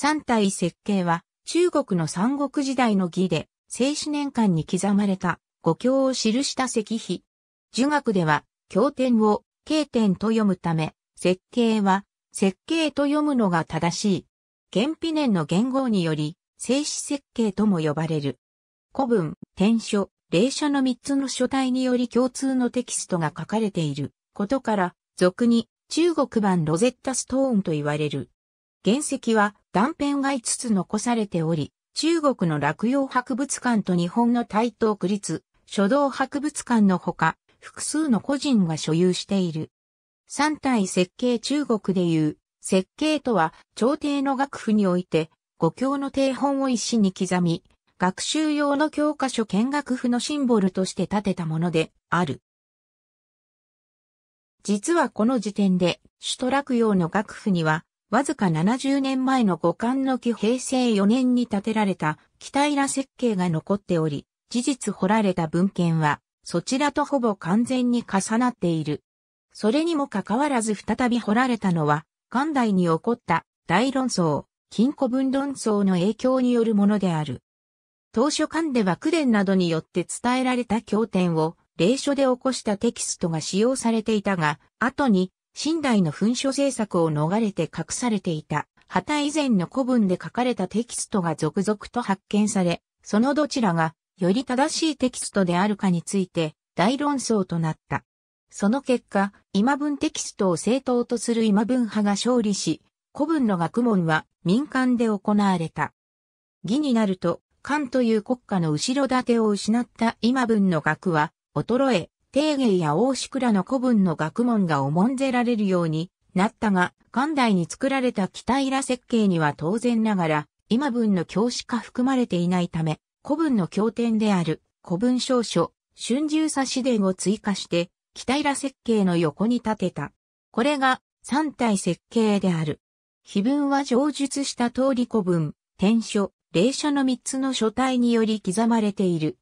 三体設計は中国の三国時代の儀で静止年間に刻まれた五経を記した石碑。儒学では経典を経典と読むため、設計は設計と読むのが正しい。原皮年の元号により、静止設計とも呼ばれる。古文、天書、霊書の三つの書体により共通のテキストが書かれていることから、俗に中国版ロゼッタストーンと言われる。原石は断片が5つ残されており、中国の落葉博物館と日本の台東区立書道博物館のほか、複数の個人が所有している。三体設計中国でいう、設計とは朝廷の学府において、五教の定本を一心に刻み、学習用の教科書見学府のシンボルとして建てたものである。実はこの時点で、首都落葉の学府には、わずか70年前の五冠の木平成4年に建てられた北平設計が残っており、事実掘られた文献は、そちらとほぼ完全に重なっている。それにもかかわらず再び掘られたのは、元代に起こった大論争、金庫文論争の影響によるものである。当初館では九伝などによって伝えられた経典を、霊書で起こしたテキストが使用されていたが、後に清代の噴書政策を逃れて隠されていた、旗以前の古文で書かれたテキストが続々と発見され、そのどちらがより正しいテキストであるかについて大論争となった。その結果、今文テキストを正当とする今文派が勝利し、古文の学問は民間で行われた。義になると、漢という国家の後ろ盾を失った今文の学は衰え、定芸や大宿らの古文の学問が重んぜられるようになったが、元代に作られた北平設計には当然ながら、今文の教師化含まれていないため、古文の経典である古文証書、春秋差し伝を追加して、北平設計の横に立てた。これが三体設計である。碑文は上述した通り古文、天書、霊書の三つの書体により刻まれている。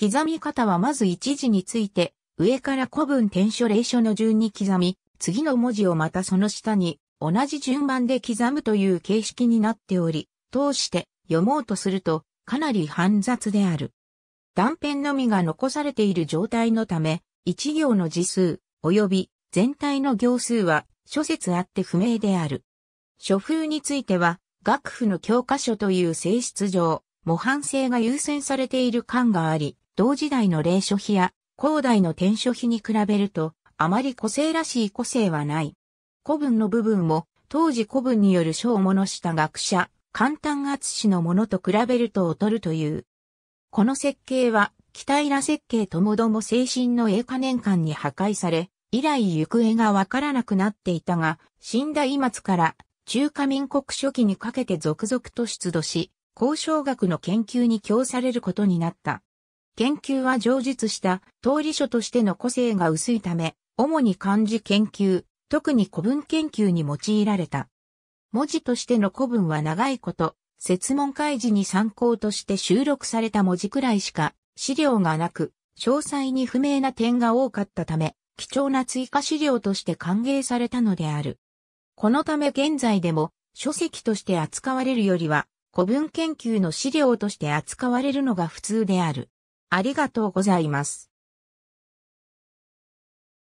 刻み方はまず一字について、上から古文転書霊書の順に刻み、次の文字をまたその下に同じ順番で刻むという形式になっており、通して読もうとするとかなり煩雑である。断片のみが残されている状態のため、一行の字数、及び全体の行数は諸説あって不明である。書風については、学府の教科書という性質上、模範性が優先されている感があり、同時代の霊書碑や広大の天書碑に比べると、あまり個性らしい個性はない。古文の部分も、当時古文による書をものした学者、簡単厚氏のものと比べると劣るという。この設計は、北平設計ともども精神の英華年間に破壊され、以来行方がわからなくなっていたが、死んだ今津から中華民国初期にかけて続々と出土し、交渉学の研究に供されることになった。研究は上述した通り書としての個性が薄いため、主に漢字研究、特に古文研究に用いられた。文字としての古文は長いこと、説問開示に参考として収録された文字くらいしか資料がなく、詳細に不明な点が多かったため、貴重な追加資料として歓迎されたのである。このため現在でも書籍として扱われるよりは古文研究の資料として扱われるのが普通である。ありがとうございます。